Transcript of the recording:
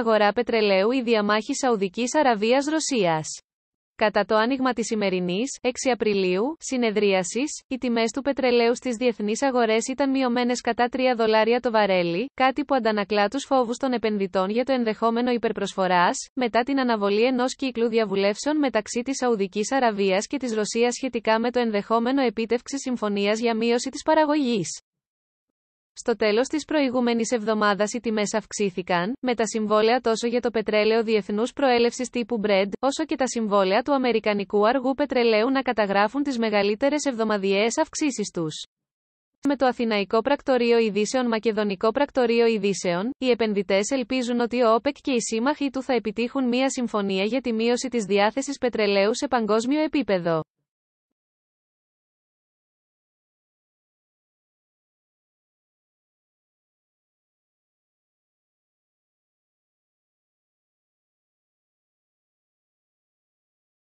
αγορά πετρελαίου η διαμάχης Σαουδικής Αραβίας-Ρωσίας. Κατά το άνοιγμα της σημερινής, 6 Απριλίου, συνεδρίασης, οι τιμές του πετρελαίου στις διεθνείς αγορές ήταν μειωμένες κατά 3 δολάρια το βαρέλι, κάτι που αντανακλά τους φόβους των επενδυτών για το ενδεχόμενο υπερπροσφοράς, μετά την αναβολή ενός κύκλου διαβουλεύσεων μεταξύ της Σαουδικής Αραβίας και της Ρωσίας σχετικά με το ενδεχόμενο επίτευξη συμφωνίας για μείωση της παραγωγής. Στο τέλος της προηγούμενης εβδομάδας οι τιμές αυξήθηκαν, με τα συμβόλαια τόσο για το πετρέλαιο διεθνούς προέλευσης τύπου Brent, όσο και τα συμβόλαια του αμερικανικού αργού πετρελαίου να καταγράφουν τις μεγαλύτερες εβδομαδιαίες αυξήσεις τους. Με το Αθηναϊκό Πρακτορείο Ειδήσεων Μακεδονικό Πρακτορείο Ειδήσεων, οι επενδυτές ελπίζουν ότι ο ΟΠΕΚ και οι σύμμαχοί του θα επιτύχουν μία συμφωνία για τη μείωση της διάθεσης πετρελαίου σε παγκόσμιο επίπεδο.